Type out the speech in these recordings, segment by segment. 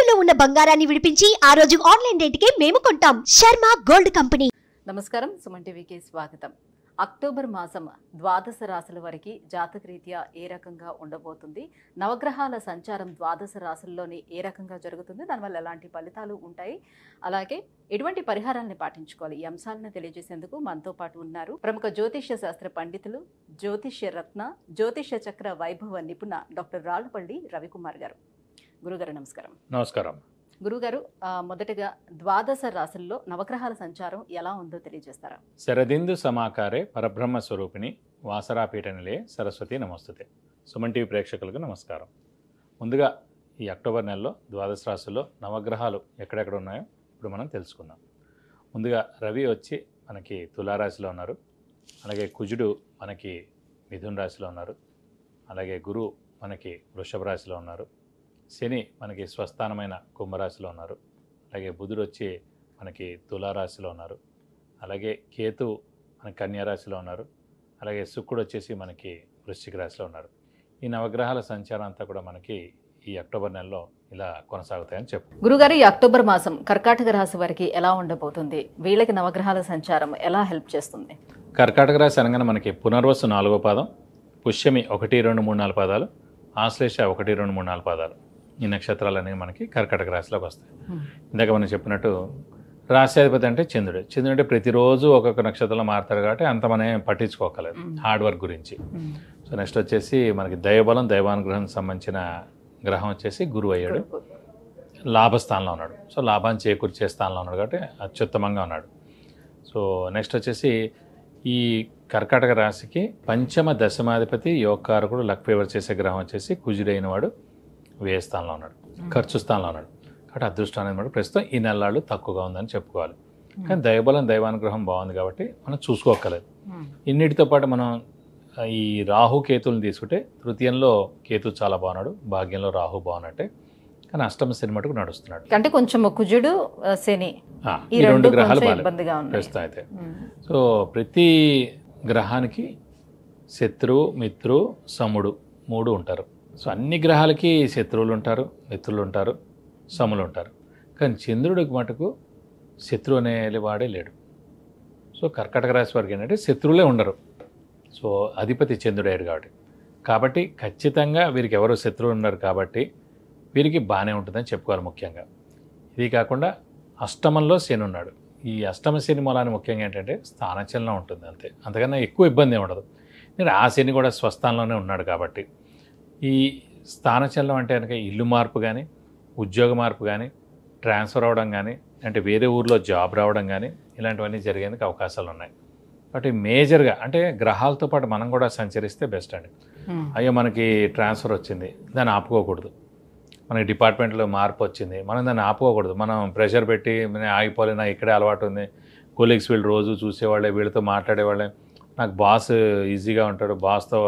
తాకట్టులో ఉన్న బంగారాన్ని విడిపించి ఆ రోజు ఆన్లైన్ రేటుకే మేము కొంటాం శర్మ గోల్డ్ కంపెనీ నమస్కారం సుమన్ టీవీకి స్వాగతం అక్టోబర్ మాసం ద్వాదశ రాశుల జాతక రీత్యా ఏ రకంగా ఉండబోతుంది నవగ్రహాల సంచారం ద్వాదశ రాశుల్లోని ఏ రకంగా జరుగుతుంది దానివల్ల ఎలాంటి ఫలితాలు ఉంటాయి అలాగే ఎటువంటి పరిహారాలను పాటించుకోవాలి ఈ అంశాలను తెలియజేసేందుకు మనతో పాటు ఉన్నారు ప్రముఖ జ్యోతిష్య శాస్త్ర పండితులు జ్యోతిష్య రత్న జ్యోతిష్య చక్ర వైభవ నిపుణ డాక్టర్ రాళ్ళపల్లి రవికుమార్ గారు గురుగారు నమస్కారం నమస్కారం గురుగారు మొదటగా ద్వాదశ రాశుల్లో నవగ్రహాల సంచారం ఎలా ఉందో తెలియజేస్తారా శరదిందు సమాకారే పరబ్రహ్మ స్వరూపిణి వాసరాపీఠ నిలయ సరస్వతి నమస్తుతే సుమన్ టీవీ ప్రేక్షకులకు నమస్కారం ముందుగా ఈ అక్టోబర్ నెలలో ద్వాదశ రాశుల్లో నవగ్రహాలు ఎక్కడెక్కడ ఉన్నాయో ఇప్పుడు మనం తెలుసుకుందాం ముందుగా రవి వచ్చి మనకి తులారాశిలో ఉన్నారు అలాగే కుజుడు మనకి మిథున్ రాశిలో ఉన్నారు అలాగే గురువు మనకి వృషభ రాశిలో ఉన్నారు శని మనకి స్వస్థానమైన కుంభరాశిలో ఉన్నారు అలాగే బుధుడు వచ్చి మనకి తులారాశిలో ఉన్నారు అలాగే కేతు మన కన్యారాశిలో ఉన్నారు అలాగే శుక్రుడు వచ్చేసి మనకి వృశ్చిక రాశిలో ఉన్నారు ఈ నవగ్రహాల సంచారం అంతా కూడా మనకి ఈ అక్టోబర్ నెలలో ఇలా కొనసాగుతాయని చెప్పు గురుగారు ఈ అక్టోబర్ మాసం కర్కాటక రాశి వారికి ఎలా ఉండబోతుంది వీళ్ళకి నవగ్రహాల సంచారం ఎలా హెల్ప్ చేస్తుంది కర్కాటక రాశి అనగానే మనకి పునర్వసు నాలుగో పాదం పుష్యమి ఒకటి రెండు మూడు నాలుగు పాదాలు ఆశ్లేష ఒకటి రెండు మూడు నాలుగు పాదాలు ఈ నక్షత్రాలు అనేవి మనకి కర్కటక రాశిలోకి వస్తాయి ఇందాక మనం చెప్పినట్టు రాశ్యాధిపతి అంటే చంద్రుడు చంద్రుడు అంటే ప్రతిరోజు ఒక్కొక్క నక్షత్రంలో మారుతారు కాబట్టి అంత మనం పట్టించుకోకలేదు హార్డ్ వర్క్ గురించి సో నెక్స్ట్ వచ్చేసి మనకి దైవబలం దైవానుగ్రహం సంబంధించిన గ్రహం వచ్చేసి గురువు అయ్యాడు లాభస్థానంలో ఉన్నాడు సో లాభాన్ని చేకూర్చే స్థానంలో ఉన్నాడు కాబట్టి అత్యుత్తమంగా ఉన్నాడు సో నెక్స్ట్ వచ్చేసి ఈ కర్కాటక రాశికి పంచమ దశమాధిపతి యోగకారకుడు లక్ ఫేవర్ చేసే గ్రహం వచ్చేసి కుజుడైన వాడు వ్యయ స్థానంలో ఉన్నాడు ఖర్చు స్థానంలో ఉన్నాడు కాబట్టి అదృష్టం అనేది మాట ప్రస్తుతం ఈ నెలలు తక్కువగా ఉందని చెప్పుకోవాలి కానీ దైవబలం దైవానుగ్రహం బాగుంది కాబట్టి మనం చూసుకోకలేదు ఇన్నిటితో పాటు మనం ఈ రాహు కేతులను తీసుకుంటే తృతీయంలో కేతు చాలా బాగున్నాడు భాగ్యంలో రాహు బాగున్నట్టే కానీ అష్టమ శని మటుకు నడుస్తున్నాడు అంటే కొంచెం కుజుడు శని ఈ రెండు గ్రహాలు ప్రస్తుతం అయితే సో ప్రతి గ్రహానికి శత్రువు మిత్రు సముడు మూడు ఉంటారు సో అన్ని గ్రహాలకి శత్రువులు ఉంటారు మిత్రులు ఉంటారు సములు ఉంటారు కానీ చంద్రుడికి మటుకు శత్రువు అనే వాడే లేడు సో కర్కటక రాశి వారికి ఏంటంటే శత్రువులే ఉండరు సో అధిపతి చంద్రుడయ్యాడు కాబట్టి కాబట్టి ఖచ్చితంగా వీరికి ఎవరు శత్రువులు ఉన్నారు కాబట్టి వీరికి బాగానే ఉంటుందని చెప్పుకోవాలి ముఖ్యంగా ఇది కాకుండా అష్టమంలో శని ఉన్నాడు ఈ అష్టమ శని మూలాన్ని ముఖ్యంగా ఏంటంటే స్థానచలనం ఉంటుంది అంతే అంతకన్నా ఎక్కువ ఇబ్బంది ఉండదు నేను ఆ శని కూడా స్వస్థానంలోనే ఉన్నాడు కాబట్టి ఈ స్థానచలనం అంటే కనుక ఇల్లు మార్పు కానీ ఉద్యోగ మార్పు కానీ ట్రాన్స్ఫర్ అవ్వడం కానీ అంటే వేరే ఊర్లో జాబ్ రావడం కానీ ఇలాంటివన్నీ జరిగేందుకు అవకాశాలు ఉన్నాయి కాబట్టి మేజర్గా అంటే గ్రహాలతో పాటు మనం కూడా సంచరిస్తే బెస్ట్ అండి అయ్యో మనకి ట్రాన్స్ఫర్ వచ్చింది దాన్ని ఆపుకోకూడదు మనకి డిపార్ట్మెంట్లో మార్పు వచ్చింది మనం దాన్ని ఆపుకోకూడదు మనం ప్రెషర్ పెట్టి ఆగిపోలే నాకు ఇక్కడే అలవాటు ఉంది కోలీగ్స్ వీళ్ళు రోజు చూసేవాళ్ళే వీళ్ళతో మాట్లాడేవాళ్ళే నాకు బాస్ ఈజీగా ఉంటాడు బాస్తో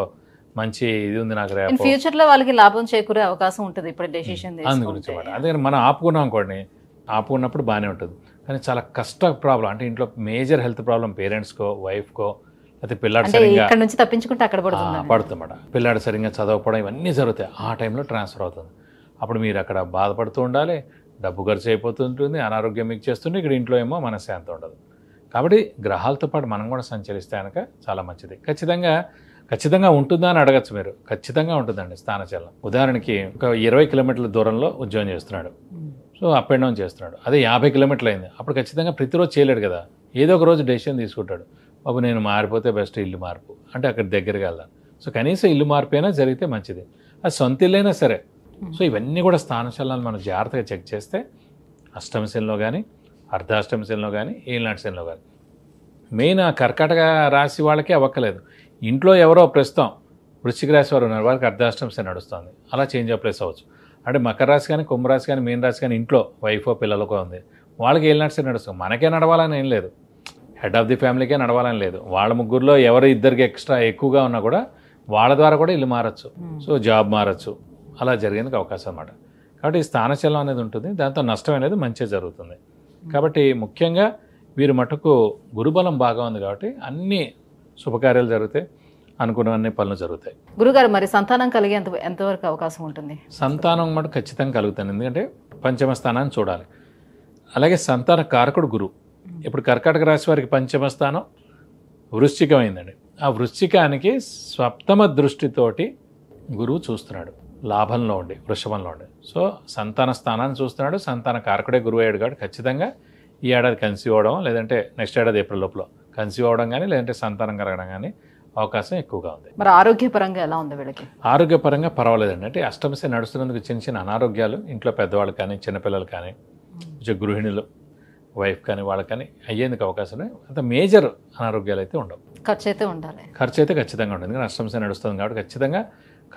మంచి ఇది ఉంది నాకు రేపు ఫ్యూచర్ లో వాళ్ళకి లాభం చేకూరే అవకాశం ఉంటుంది ఇప్పుడు డెసిషన్ అందు గురించి అదే మనం ఆపుకున్నాం అనుకోండి ఆపుకున్నప్పుడు బాగానే ఉంటుంది కానీ చాలా కష్ట ప్రాబ్లం అంటే ఇంట్లో మేజర్ హెల్త్ ప్రాబ్లం పేరెంట్స్కో వైఫ్కో అయితే పిల్లాడు సరిగ్గా ఇక్కడ నుంచి తప్పించుకుంటే అక్కడ పడుతుంది పడుతుందన్నమాట పిల్లాడు సరిగ్గా చదవకపోవడం ఇవన్నీ జరుగుతాయి ఆ టైంలో ట్రాన్స్ఫర్ అవుతుంది అప్పుడు మీరు అక్కడ బాధపడుతూ ఉండాలి డబ్బు ఖర్చు అయిపోతుంటుంది అనారోగ్యం మీకు చేస్తుంటే ఇక్కడ ఇంట్లో ఏమో మనశ్శాంతి ఉండదు కాబట్టి గ్రహాలతో పాటు మనం కూడా సంచరిస్తే కనుక చాలా మంచిది ఖచ్చితంగా ఖచ్చితంగా ఉంటుందా అని అడగచ్చు మీరు ఖచ్చితంగా ఉంటుందండి స్థానచలనం ఉదాహరణకి ఒక ఇరవై కిలోమీటర్ల దూరంలో ఉద్యోగం చేస్తున్నాడు సో అప్ అండ్ డౌన్ చేస్తున్నాడు అదే యాభై కిలోమీటర్లు అయింది అప్పుడు ఖచ్చితంగా ప్రతిరోజు చేయలేడు కదా ఏదో ఒక రోజు డెసిషన్ తీసుకుంటాడు బాబు నేను మారిపోతే బెస్ట్ ఇల్లు మార్పు అంటే అక్కడ దగ్గరికి వెళ్దాను సో కనీసం ఇల్లు మార్పు అయినా జరిగితే మంచిది అది సొంత ఇల్లైనా సరే సో ఇవన్నీ కూడా స్థానచలనాలు మనం జాగ్రత్తగా చెక్ చేస్తే అష్టమశంలో కానీ అర్ధాష్టమశంలో కానీ ఏళ్ళనాటి శనిలో కానీ మెయిన్ ఆ కర్కాటక రాశి వాళ్ళకి అవ్వక్కలేదు ఇంట్లో ఎవరో ప్రస్తుతం వృశ్చిక రాశి వారు ఉన్నారు వారికి అర్ధాష్టం నడుస్తుంది అలా చేంజ్ ఆఫ్ ప్లేస్ అవ్వచ్చు అంటే మకర రాశి కానీ కుంభరాశి కానీ మీన రాశి కానీ ఇంట్లో వైఫో పిల్లలకో ఉంది వాళ్ళకి వెళ్ళినట్టు సరే నడుస్తుంది మనకే నడవాలని ఏం లేదు హెడ్ ఆఫ్ ది ఫ్యామిలీకే నడవాలని లేదు వాళ్ళ ముగ్గురులో ఎవరు ఇద్దరికి ఎక్స్ట్రా ఎక్కువగా ఉన్నా కూడా వాళ్ళ ద్వారా కూడా ఇల్లు మారచ్చు hmm. సో జాబ్ మారచ్చు అలా జరిగేందుకు అవకాశం అన్నమాట కాబట్టి స్థానచలం అనేది ఉంటుంది దాంతో నష్టం అనేది మంచిగా జరుగుతుంది hmm. కాబట్టి ముఖ్యంగా వీరు మటుకు గురుబలం బాగా ఉంది కాబట్టి అన్నీ శుభకార్యాలు జరుగుతాయి అన్ని పనులు జరుగుతాయి గురుగారు మరి సంతానం కలిగే ఎంత ఎంతవరకు అవకాశం ఉంటుంది సంతానం మాట ఖచ్చితంగా కలుగుతాను ఎందుకంటే పంచమ స్థానాన్ని చూడాలి అలాగే సంతాన కారకుడు గురు ఇప్పుడు కర్కాటక రాశి వారికి పంచమ స్థానం వృశ్చికమైందండి ఆ వృశ్చికానికి స్వప్తమ దృష్టితోటి గురువు చూస్తున్నాడు లాభంలో ఉండి వృషభంలో ఉండి సో సంతాన స్థానాన్ని చూస్తున్నాడు సంతాన కారకుడే గురువు అయ్యాడు కాబట్టి ఖచ్చితంగా ఈ ఏడాది కన్సీవ్ అవడం లేదంటే నెక్స్ట్ ఏడాది ఏప్రిల్ లోపల కన్సీవ్ అవడం కానీ లేదంటే సంతానం కలగడం కానీ అవకాశం ఎక్కువగా ఉంది మరి ఆరోగ్యపరంగా ఎలా ఉంది వీళ్ళకి ఆరోగ్యపరంగా పర్వాలేదండి అంటే అష్టమశ నడుస్తున్నందుకు చిన్న చిన్న అనారోగ్యాలు ఇంట్లో పెద్దవాళ్ళు కానీ చిన్నపిల్లలు కానీ గృహిణులు వైఫ్ కానీ వాళ్ళు కానీ అయ్యేందుకు అవకాశం అంత మేజర్ అనారోగ్యాలు అయితే ఉండవు ఖర్చు అయితే ఉండాలి ఖర్చు అయితే ఖచ్చితంగా ఉండదు ఎందుకంటే అష్టమశ నడుస్తుంది కాబట్టి ఖచ్చితంగా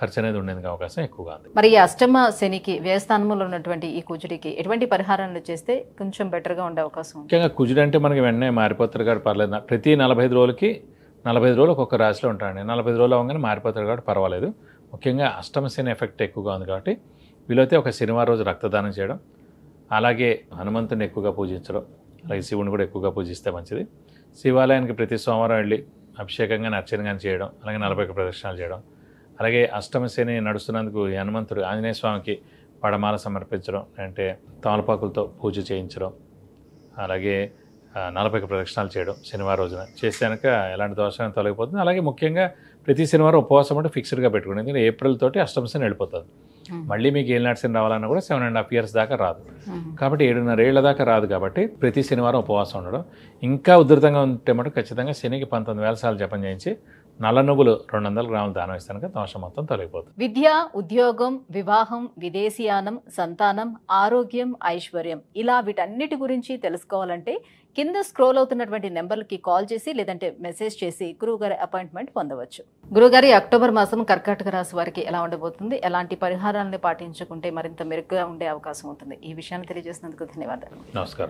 ఖర్చు అనేది ఉండేందుకు అవకాశం ఎక్కువగా ఉంది మరి ఈ అష్టమ శనికి వ్యయస్థానంలో ఉన్నటువంటి ఈ కుజుడికి ఎటువంటి పరిహారాలు చేస్తే కొంచెం బెటర్గా ఉండే అవకాశం ముఖ్యంగా కుజుడు అంటే మనకి వెంటనే మారిపోతారు గారు పర్లేదు ప్రతి నలభై రోజులకి నలభై రోజులు ఒక్కొక్క రాశిలో ఉంటాడండి నలభై రోజులు అవగానే మారిపోతారు కాబట్టి పర్వాలేదు ముఖ్యంగా అష్టమ శని ఎఫెక్ట్ ఎక్కువగా ఉంది కాబట్టి వీలైతే ఒక శనివారం రోజు రక్తదానం చేయడం అలాగే హనుమంతుని ఎక్కువగా పూజించడం అలాగే శివుని కూడా ఎక్కువగా పూజిస్తే మంచిది శివాలయానికి ప్రతి సోమవారం వెళ్ళి అభిషేకంగా అర్చనగాని చేయడం అలాగే నలభై ప్రదర్శనలు చేయడం అలాగే అష్టమశని నడుస్తున్నందుకు హనుమంతుడు ఆంజనేయ స్వామికి పడమాల సమర్పించడం అంటే తమలపాకులతో పూజ చేయించడం అలాగే నలభై ప్రదక్షిణాలు చేయడం శనివారం రోజున చేసాక ఎలాంటి దోషం తొలగిపోతుంది అలాగే ముఖ్యంగా ప్రతి శనివారం ఉపవాసం అంటే ఫిక్స్డ్గా పెట్టుకోండి ఎందుకంటే ఏప్రిల్ తోటి అష్టమశని వెళ్ళిపోతుంది మళ్ళీ మీకు ఏళ్ళ నడిచిన రావాలన్నా కూడా సెవెన్ అండ్ హాఫ్ ఇయర్స్ దాకా రాదు కాబట్టి ఏడున్నర ఏళ్ళ దాకా రాదు కాబట్టి ప్రతి శనివారం ఉపవాసం ఉండడం ఇంకా ఉధృతంగా ఉంటే మటు ఖచ్చితంగా శనికి పంతొమ్మిది వేల సార్లు జపం చేయించి నల్ల నువ్వులు రెండు వందల గ్రాములు దానం ఇస్తాను కదా దోషం మొత్తం తొలగిపోతుంది విద్య ఉద్యోగం వివాహం విదేశీయానం సంతానం ఆరోగ్యం ఐశ్వర్యం ఇలా వీటన్నిటి గురించి తెలుసుకోవాలంటే కింద స్క్రోల్ అవుతున్నటువంటి నెంబర్లకి కాల్ చేసి లేదంటే మెసేజ్ చేసి గురువుగారి అపాయింట్మెంట్ పొందవచ్చు గురుగారి అక్టోబర్ మాసం కర్కాటక రాశి వారికి ఎలా ఉండబోతుంది ఎలాంటి పరిహారాలను పాటించుకుంటే మరింత మెరుగ్గా ఉండే అవకాశం ఉంటుంది ఈ విషయాన్ని తెలియజేసినందుకు ధన్యవాదాలు నమస్కారం